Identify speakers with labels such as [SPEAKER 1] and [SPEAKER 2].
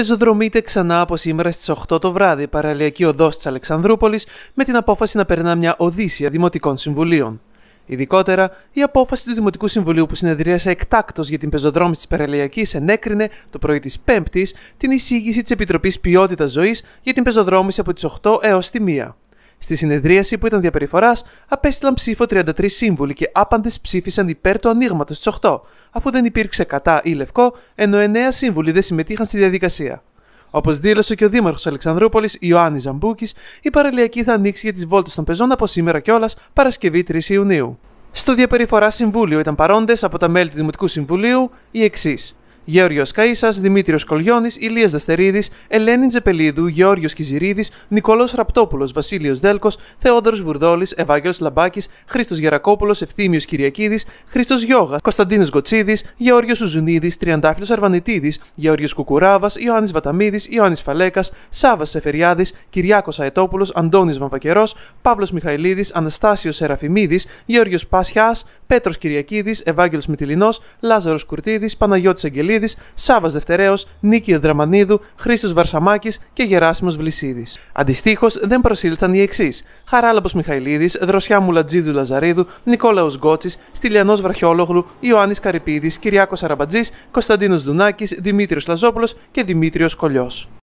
[SPEAKER 1] πεζοδρομείται ξανά από σήμερα στις 8 το βράδυ η παραλιακή οδός της Αλεξανδρούπολης με την απόφαση να περνά μια οδύσσια δημοτικών συμβουλίων. Ειδικότερα, η απόφαση του Δημοτικού Συμβουλίου που συνεδρίασε εκτάκτο για την πεζοδρόμηση της Παραλιακής ενέκρινε το πρωί της Πέμπτης την εισήγηση της Επιτροπής Ποιότητας Ζωής για την πεζοδρόμηση από τις 8 έως τη 1. Στη συνεδρίαση που ήταν διαπεριφοράς, απέστειλαν ψήφο 33 σύμβουλοι και άπαντες ψήφισαν υπέρ του ανοίγματος στι 8, αφού δεν υπήρξε κατά ή λευκό, ενώ 9 σύμβουλοι δεν συμμετείχαν στη διαδικασία. Όπως δήλωσε και ο Δήμαρχος Αλεξανδρούπολης, Ιωάννης Ζαμπούκης, η παραλιακή θα ανοίξει για τις βόλτες των πεζών από σήμερα κιόλας, Παρασκευή 3 Ιουνίου. Στο διαπεριφορά συμβούλιο ήταν παρόντες από τα μέλη του Δημοτικού Συμβουλίου οι εξής. Γέωργιο Καΐσας, Δημήτριος Κολιώνη, Ηλίας Δαστερίδης, Ελένη Τζεπελίδου, Γεώργιος Κιζηρίδης, Νικολό Ραπτόπουλος, Βασίλειος Δέλκος, Θεόδωρος Βουρδόλης, Ευάγγελος Λαμπάκης, Χρήστος Γερακόπουλος, Ευθύμιος Κυριακίδης, Χρήστος Γιώγας, Κωνσταντίνος Γκοτσίδη, Γεώργιος Σουζουνίδης, Τριαντάφιλο Αρβανιτίδης, Γεώργιος Κουκουράβας, Ιωάννης Βαταμίδης, Ιωάννης Φαλέκας, Σάβας Σεφεριάδης, Κυριάκος Αετόπουλος, Αντώνης Μαβακερό, Παύλος Μιχαηλίδης, Αναστάσιος Σεραφιμίδη, Γεώργιος Πάσιας, Πέτρος Κυριακίδης, Ευάγγελος Μιτιλινό, Λάζαρος Κουρτίδης, Παναγιώτης Αγγελίδης, Σάββας Σάβα Δευτεραίο, Νίκη Δραμανίδου, Χρήστος Βαρσαμάκης και Γεράσιμος Βλυσίδης. Αντιστοίχως δεν προσήλθαν οι εξής: Χαράλαμπος Μιχαηλίδης, Δροσιά Μουλατζίδου Λαζαρίδου, Νικόλαος Γκότσης, Στυλιανός Βραχιόλογλου, Ιωάννης Καρυπίδης, Κυριάκος Αραμπατζής, Κωνσταντίνος Δουνάκης, Δημήτριος Λαζόπουλος και Δημήτριος Κολιό.